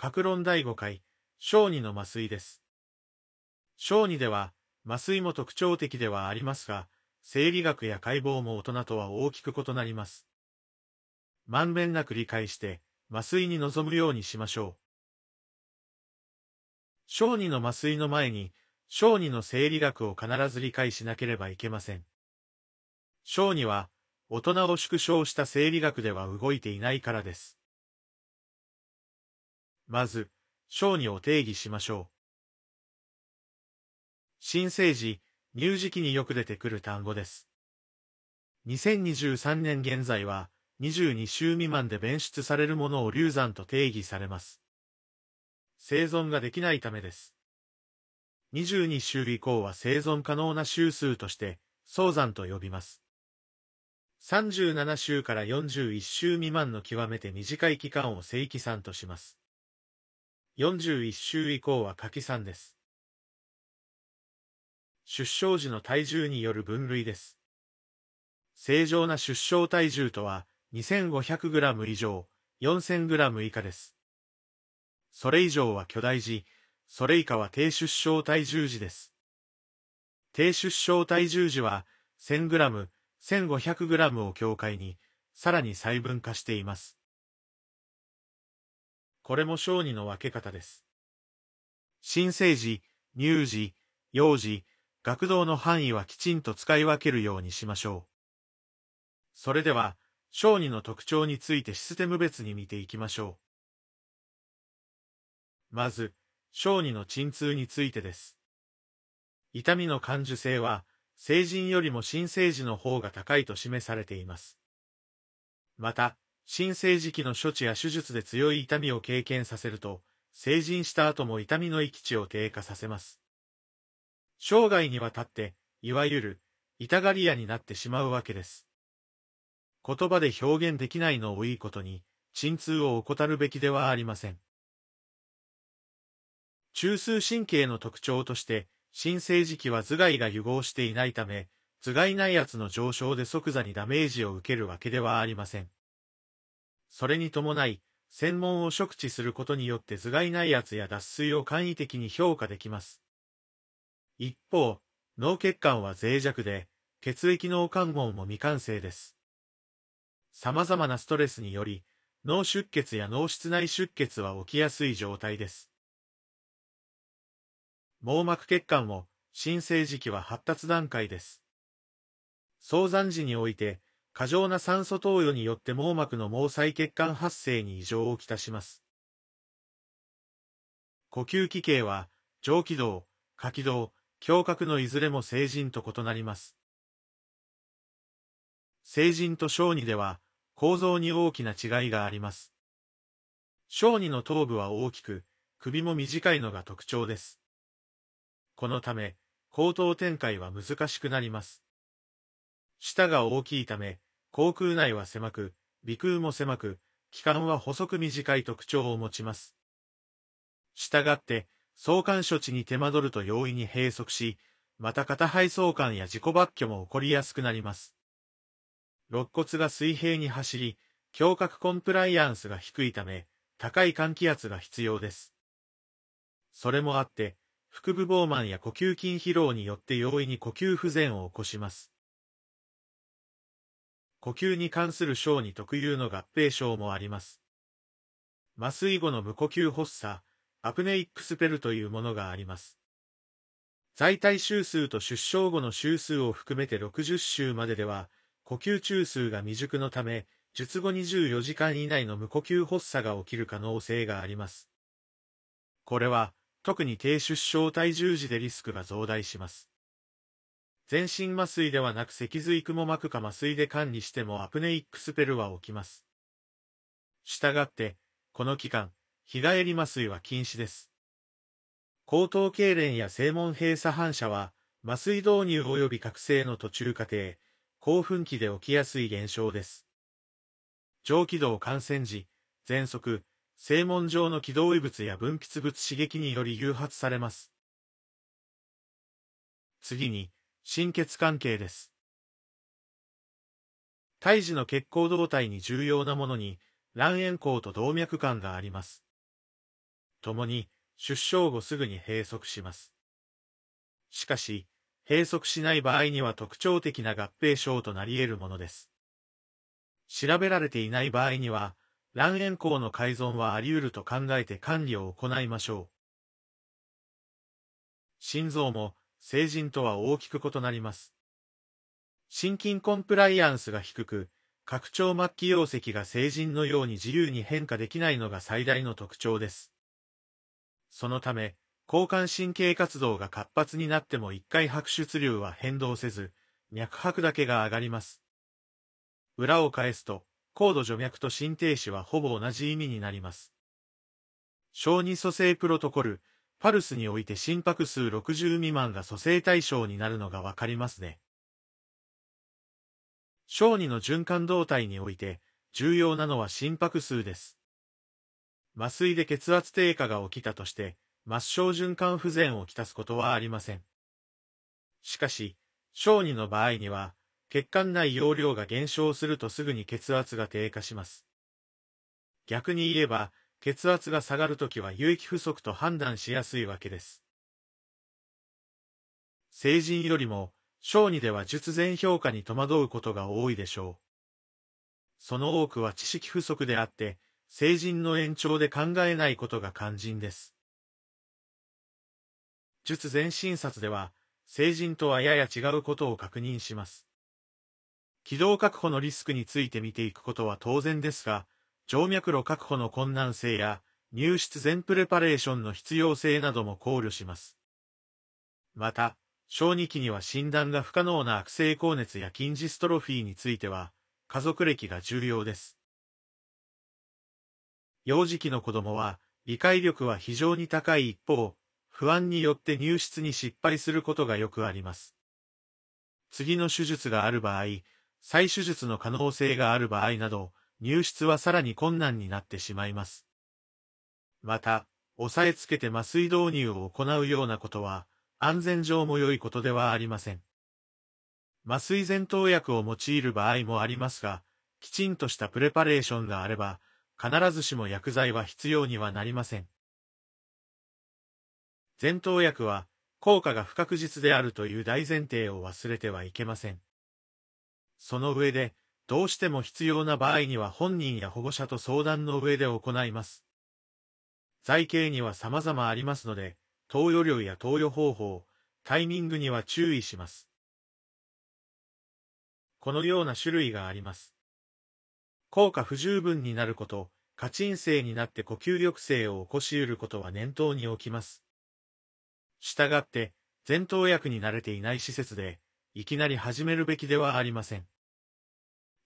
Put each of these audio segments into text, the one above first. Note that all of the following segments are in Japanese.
格論第5回、小児の麻酔です。小児では、麻酔も特徴的ではありますが、生理学や解剖も大人とは大きく異なります。まんべんなく理解して、麻酔に臨むようにしましょう。小児の麻酔の前に、小児の生理学を必ず理解しなければいけません。小児は、大人を縮小した生理学では動いていないからです。まず、小児を定義しましょう。新生児、乳児期によく出てくる単語です。2023年現在は、22週未満で弁出されるものを流産と定義されます。生存ができないためです。22週以降は生存可能な週数として、早産と呼びます。37週から41週未満の極めて短い期間を正規産とします。41週以降は柿さんです。出生時の体重による分類です。正常な出生体重とは 2500g 以上、4000g 以下です。それ以上は巨大児、それ以下は低出生体重児です。低出生体重児は 1000g、1500g を境界に、さらに細分化しています。これも小児の分け方です。新生児、乳児、幼児、学童の範囲はきちんと使い分けるようにしましょう。それでは、小児の特徴についてシステム別に見ていきましょう。まず、小児の鎮痛についてです。痛みの感受性は、成人よりも新生児の方が高いと示されています。また、新生児期の処置や手術で強い痛みを経験させると、成人した後も痛みの域値を低下させます。生涯にわたって、いわゆる、痛がり屋になってしまうわけです。言葉で表現できないのをいいことに、鎮痛を怠るべきではありません。中枢神経の特徴として、新生児期は頭蓋が融合していないため、頭蓋内圧の上昇で即座にダメージを受けるわけではありません。それに伴い、専門を触知することによって頭蓋内圧や脱水を簡易的に評価できます。一方、脳血管は脆弱で、血液脳関門も未完成です。様々なストレスにより、脳出血や脳室内出血は起きやすい状態です。網膜血管も、新生時期は発達段階です。早産時において、過剰な酸素投与によって網膜の毛細血管発生に異常をきたします。呼吸器系は、上気道、下気道、胸郭のいずれも成人と異なります。成人と小児では、構造に大きな違いがあります。小児の頭部は大きく、首も短いのが特徴です。このため、口頭展開は難しくなります。舌が大きいため、口腔内は狭く、鼻腔も狭く、気管は細く短い特徴を持ちます。したがって、相関処置に手間取ると容易に閉塞し、また肩肺相関や自己抜去も起こりやすくなります。肋骨が水平に走り、胸郭コンプライアンスが低いため、高い換気圧が必要です。それもあって、腹部膨満や呼吸筋疲労によって容易に呼吸不全を起こします。呼吸に関する症に特有の合併症もあります。麻酔後の無呼吸発作、アプネイックスペルというものがあります。在体周数と出生後の周数を含めて60周まででは、呼吸中枢が未熟のため、術後24時間以内の無呼吸発作が起きる可能性があります。これは、特に低出生体重時でリスクが増大します。全身麻酔ではなく脊髄雲膜下麻酔で管理してもアプネイックスペルは起きます。従って、この期間、日帰り麻酔は禁止です。口頭痙攣や正門閉鎖反射は、麻酔導入及び覚醒の途中過程、興奮期で起きやすい現象です。上気道感染時、喘息、正門上の気道異物や分泌物刺激により誘発されます。次に、心血関係です。胎児の血行動態に重要なものに、卵炎孔と動脈管があります。共に、出生後すぐに閉塞します。しかし、閉塞しない場合には特徴的な合併症となり得るものです。調べられていない場合には、卵炎孔の改造はあり得ると考えて管理を行いましょう。心臓も成人とは大きく異なります。心筋コンプライアンスが低く、拡張末期容積が成人のように自由に変化できないのが最大の特徴です。そのため、交感神経活動が活発になっても一回白出量は変動せず、脈拍だけが上がります。裏を返すと、高度除脈と心停止はほぼ同じ意味になります。小児蘇生プロトコル、パルスにおいて心拍数60未満が蘇生対象になるのがわかりますね。小児の循環動態において重要なのは心拍数です。麻酔で血圧低下が起きたとして、末梢循環不全をきたすことはありません。しかし、小児の場合には、血管内容量が減少するとすぐに血圧が低下します。逆に言えば、血圧が下がるときは有益不足と判断しやすいわけです。成人よりも、小児では術前評価に戸惑うことが多いでしょう。その多くは知識不足であって、成人の延長で考えないことが肝心です。術前診察では、成人とはやや違うことを確認します。軌道確保のリスクについて見ていくことは当然ですが、静脈炉確保の困難性や、入室前プレパレーションの必要性なども考慮します。また、小児期には診断が不可能な悪性高熱や筋ジストロフィーについては、家族歴が重要です。幼児期の子供は、理解力は非常に高い一方、不安によって入室に失敗することがよくあります。次の手術がある場合、再手術の可能性がある場合など、入室はさらに困難になってしまいます。また、押さえつけて麻酔導入を行うようなことは、安全上も良いことではありません。麻酔前頭薬を用いる場合もありますが、きちんとしたプレパレーションがあれば、必ずしも薬剤は必要にはなりません。前頭薬は、効果が不確実であるという大前提を忘れてはいけません。その上で、どうしても必要な場合には本人や保護者と相談の上で行います。財形には様々ありますので、投与量や投与方法、タイミングには注意します。このような種類があります。効果不十分になること、過鎮性になって呼吸抑制を起こし得ることは念頭に置きます。したがって、前頭薬に慣れていない施設で、いきなり始めるべきではありません。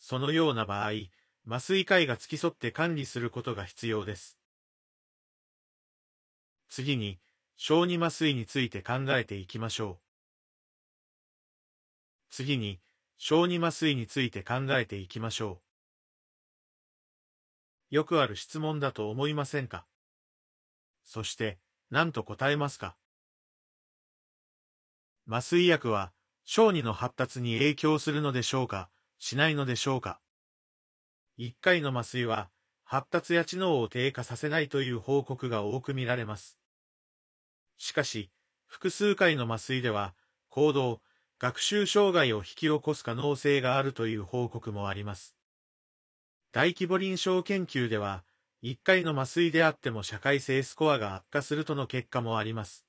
そのような場合、麻酔科医が付き添って管理することが必要です。次に、小児麻酔について考えていきましょう。次に、小児麻酔について考えていきましょう。よくある質問だと思いませんかそして、何と答えますか麻酔薬は、小児の発達に影響するのでしょうかしないのでしょうか。一回の麻酔は、発達や知能を低下させないという報告が多く見られます。しかし、複数回の麻酔では、行動、学習障害を引き起こす可能性があるという報告もあります。大規模臨床研究では、1回の麻酔であっても社会性スコアが悪化するとの結果もあります。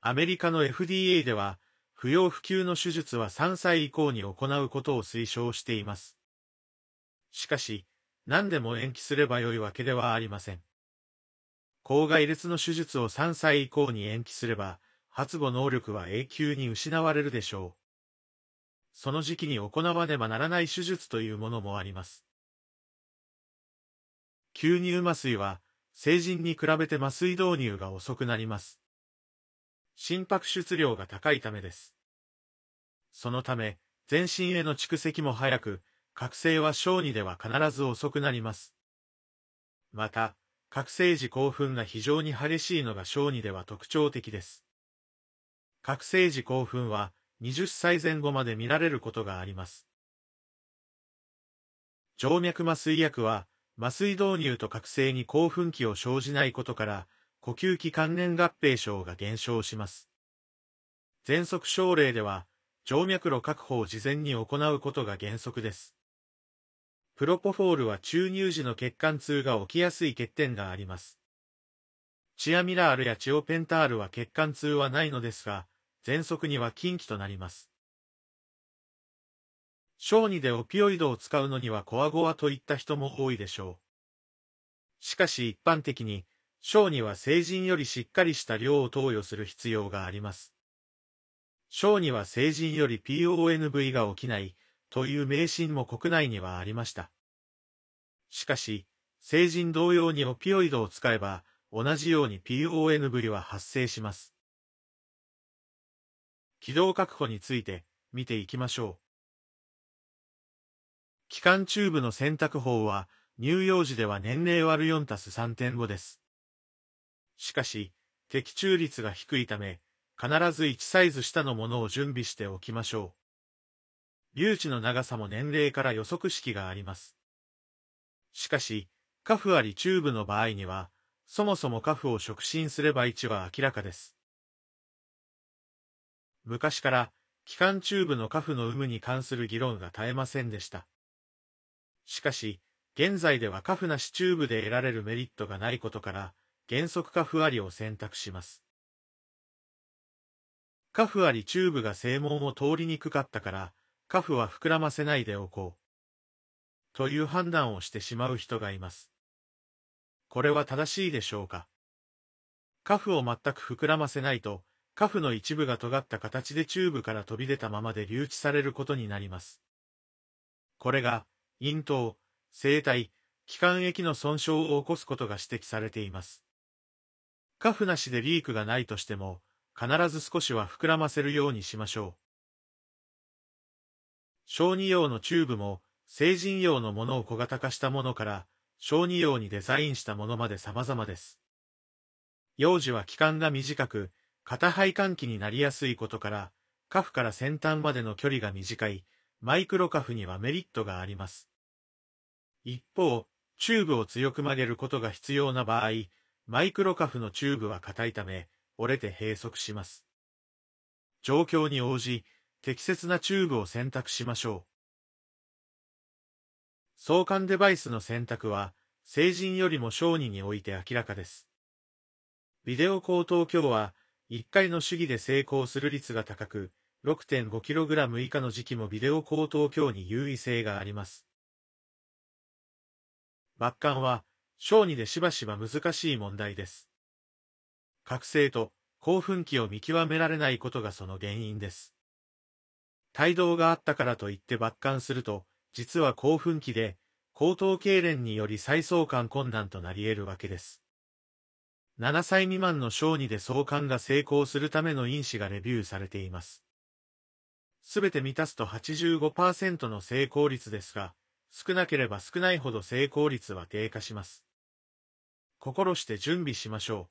アメリカの FDA では、不要不急の手術は3歳以降に行うことを推奨しています。しかし、何でも延期すればよいわけではありません。口外列の手術を3歳以降に延期すれば、発語能力は永久に失われるでしょう。その時期に行わねばならない手術というものもあります。吸入麻酔は、成人に比べて麻酔導入が遅くなります。心拍出量が高いためです。そのため、全身への蓄積も早く、覚醒は小児では必ず遅くなります。また、覚醒時興奮が非常に激しいのが小児では特徴的です。覚醒時興奮は20歳前後まで見られることがあります。静脈麻酔薬は麻酔導入と覚醒に興奮期を生じないことから、呼吸器関連合併症が減少します。喘息症例では、静脈路確保を事前に行うことが原則です。プロポフォールは注入時の血管痛が起きやすい欠点があります。チアミラールやチオペンタールは血管痛はないのですが、喘息には禁忌となります。小児でオピオイドを使うのにはコアゴアといった人も多いでしょう。しかし一般的に、小には成人よりしっかりした量を投与する必要があります。小には成人より PONV が起きないという迷信も国内にはありました。しかし、成人同様にオピオイドを使えば、同じように PONV は発生します。軌道確保について見ていきましょう。気管チューブの選択法は、乳幼児では年齢割る4たす3.5です。しかし、的中率が低いため、必ず1サイズ下のものを準備しておきましょう。粒子の長さも年齢から予測式があります。しかし、カフありチューブの場合には、そもそもカフを触診すれば位置は明らかです。昔から、気管チューブのカフの有無に関する議論が絶えませんでした。しかし、現在ではカフなしチューブで得られるメリットがないことから、原則カフありを選択します。カフありチューブが正門を通りにくかったから、カフは膨らませないでおこう。という判断をしてしまう人がいます。これは正しいでしょうかカフを全く膨らませないと、カフの一部が尖った形でチューブから飛び出たままで留置されることになります。これが、咽頭、声帯、気管液の損傷を起こすことが指摘されています。カフなしでリークがないとしても、必ず少しは膨らませるようにしましょう。小児用のチューブも、成人用のものを小型化したものから、小児用にデザインしたものまで様々です。幼児は期間が短く、肩肺換気になりやすいことから、カフから先端までの距離が短い、マイクロカフにはメリットがあります。一方、チューブを強く曲げることが必要な場合、マイクロカフのチューブは硬いため、折れて閉塞します。状況に応じ、適切なチューブを選択しましょう。相関デバイスの選択は、成人よりも小児において明らかです。ビデオ高等教は、1回の主義で成功する率が高く、6.5kg 以下の時期もビデオ高等教に優位性があります。抜管は、小児でしばしば難しい問題です。覚醒と興奮期を見極められないことがその原因です。帯同があったからといって抜管すると、実は興奮期で、高等痙攣により再送還困難となり得るわけです。7歳未満の小児で送還が成功するための因子がレビューされています。すべて満たすと85%の成功率ですが、少なければ少ないほど成功率は低下します。心して準備しましょう。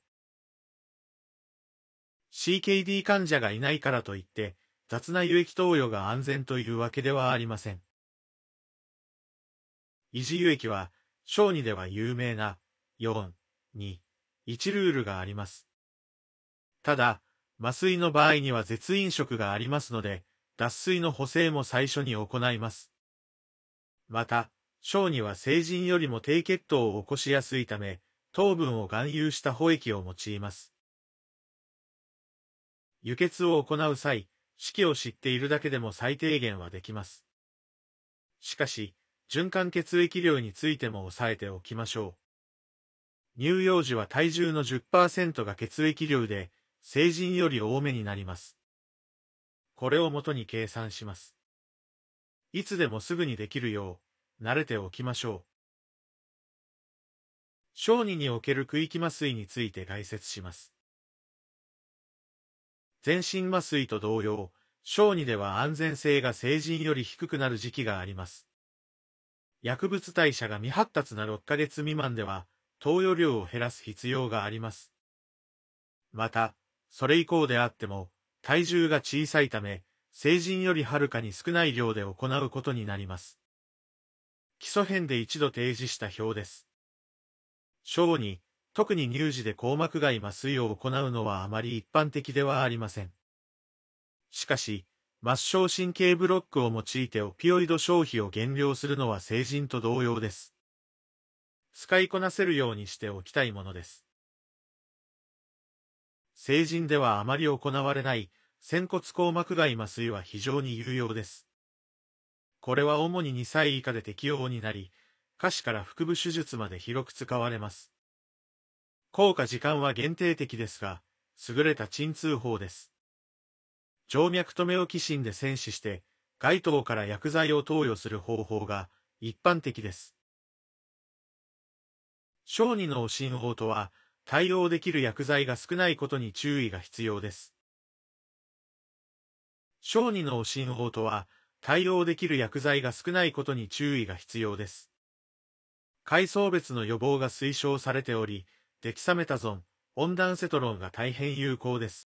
CKD 患者がいないからといって、雑な輸液投与が安全というわけではありません。維持輸液は、小児では有名な、4、2、1ルールがあります。ただ、麻酔の場合には絶飲食がありますので、脱水の補正も最初に行います。また、小児は成人よりも低血糖を起こしやすいため、糖分を含有した保液を用います。輸血を行う際、式を知っているだけでも最低限はできます。しかし、循環血液量についても抑えておきましょう。乳幼児は体重の10%が血液量で、成人より多めになります。これをもとに計算します。いつでもすぐにできるよう、慣れておきましょう。小児における区域麻酔について解説します。全身麻酔と同様、小児では安全性が成人より低くなる時期があります。薬物代謝が未発達な6ヶ月未満では、投与量を減らす必要があります。また、それ以降であっても、体重が小さいため、成人よりはるかに少ない量で行うことになります。基礎編で一度提示した表です。小に、特に乳児で硬膜外麻酔を行うのはあまり一般的ではありません。しかし、末梢神経ブロックを用いてオピオイド消費を減量するのは成人と同様です。使いこなせるようにしておきたいものです。成人ではあまり行われない仙骨硬膜外麻酔は非常に有用です。これは主に2歳以下で適用になり、下肢から腹部手術まで広く使われます。効果時間は限定的ですが、優れた鎮痛法です。静脈止めを寄進で戦死して、該当から薬剤を投与する方法が一般的です。小児の心法とは、対応できる薬剤が少ないことに注意が必要です。小児の心法とは、対応できる薬剤が少ないことに注意が必要です。階層別の予防が推奨されており、デキサメタゾン、温暖セトロンが大変有効です。